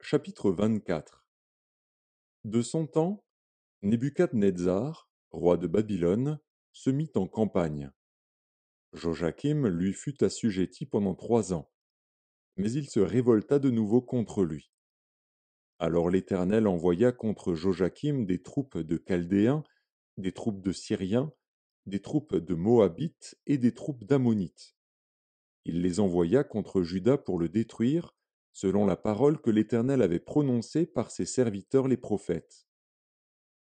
chapitre vingt De son temps, Nebuchadnezzar, roi de Babylone, se mit en campagne. Joachim lui fut assujetti pendant trois ans, mais il se révolta de nouveau contre lui. Alors l'Éternel envoya contre Joachim des troupes de Chaldéens, des troupes de Syriens, des troupes de Moabites et des troupes d'Ammonites. Il les envoya contre Juda pour le détruire, selon la parole que l'Éternel avait prononcée par ses serviteurs les prophètes.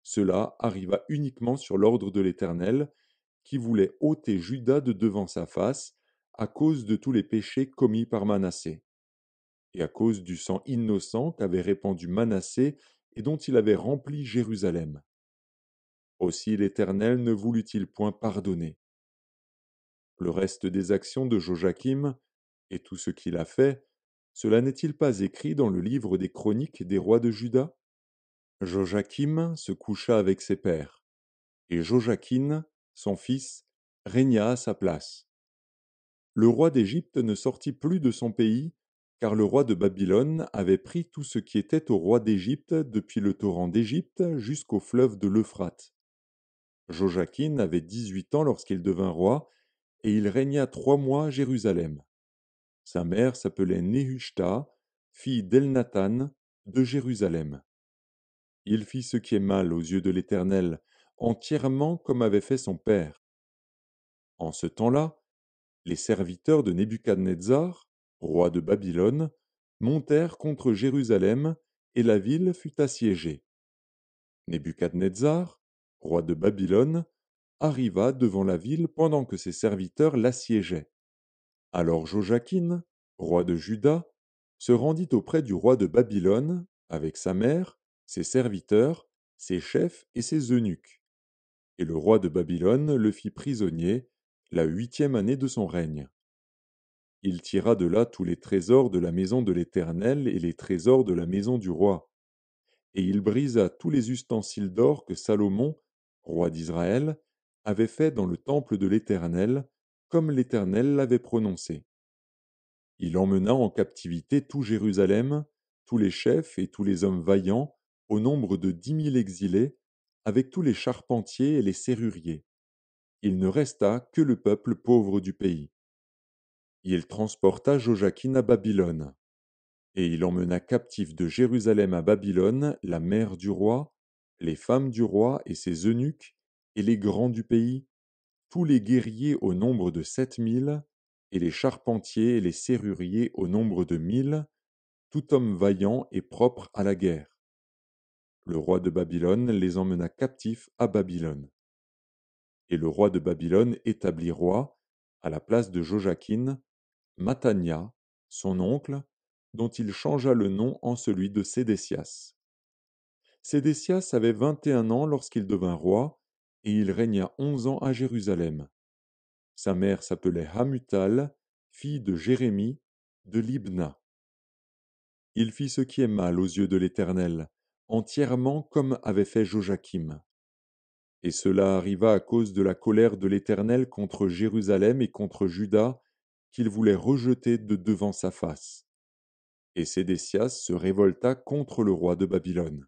Cela arriva uniquement sur l'ordre de l'Éternel, qui voulait ôter Judas de devant sa face, à cause de tous les péchés commis par Manassé, et à cause du sang innocent qu'avait répandu Manassé et dont il avait rempli Jérusalem. Aussi l'Éternel ne voulut-il point pardonner. Le reste des actions de Joachim et tout ce qu'il a fait cela n'est-il pas écrit dans le livre des Chroniques des rois de Juda? Joachim se coucha avec ses pères, et Joachim, son fils, régna à sa place. Le roi d'Égypte ne sortit plus de son pays, car le roi de Babylone avait pris tout ce qui était au roi d'Égypte depuis le torrent d'Égypte jusqu'au fleuve de l'Euphrate. Joachim avait dix-huit ans lorsqu'il devint roi, et il régna trois mois à Jérusalem. Sa mère s'appelait Nehushta, fille d'Elnathan, de Jérusalem. Il fit ce qui est mal aux yeux de l'Éternel, entièrement comme avait fait son père. En ce temps-là, les serviteurs de Nebuchadnezzar, roi de Babylone, montèrent contre Jérusalem, et la ville fut assiégée. Nebuchadnezzar, roi de Babylone, arriva devant la ville pendant que ses serviteurs l'assiégeaient. Alors Joachim, roi de Juda, se rendit auprès du roi de Babylone, avec sa mère, ses serviteurs, ses chefs et ses eunuques. Et le roi de Babylone le fit prisonnier la huitième année de son règne. Il tira de là tous les trésors de la maison de l'Éternel et les trésors de la maison du roi. Et il brisa tous les ustensiles d'or que Salomon, roi d'Israël, avait fait dans le temple de l'Éternel, comme l'Éternel l'avait prononcé. Il emmena en captivité tout Jérusalem, tous les chefs et tous les hommes vaillants, au nombre de dix mille exilés, avec tous les charpentiers et les serruriers. Il ne resta que le peuple pauvre du pays. Il transporta Joachim à Babylone. Et il emmena captif de Jérusalem à Babylone la mère du roi, les femmes du roi et ses eunuques, et les grands du pays, tous les guerriers au nombre de sept mille, et les charpentiers et les serruriers au nombre de mille, tout homme vaillant et propre à la guerre. Le roi de Babylone les emmena captifs à Babylone. Et le roi de Babylone établit roi, à la place de Joachim, Matania, son oncle, dont il changea le nom en celui de Sédécias. Sédécias avait vingt et un ans lorsqu'il devint roi, et il régna onze ans à Jérusalem. Sa mère s'appelait Hamutal, fille de Jérémie, de Libna. Il fit ce qui est mal aux yeux de l'Éternel, entièrement comme avait fait Joachim. Et cela arriva à cause de la colère de l'Éternel contre Jérusalem et contre Juda, qu'il voulait rejeter de devant sa face. Et Sédécias se révolta contre le roi de Babylone.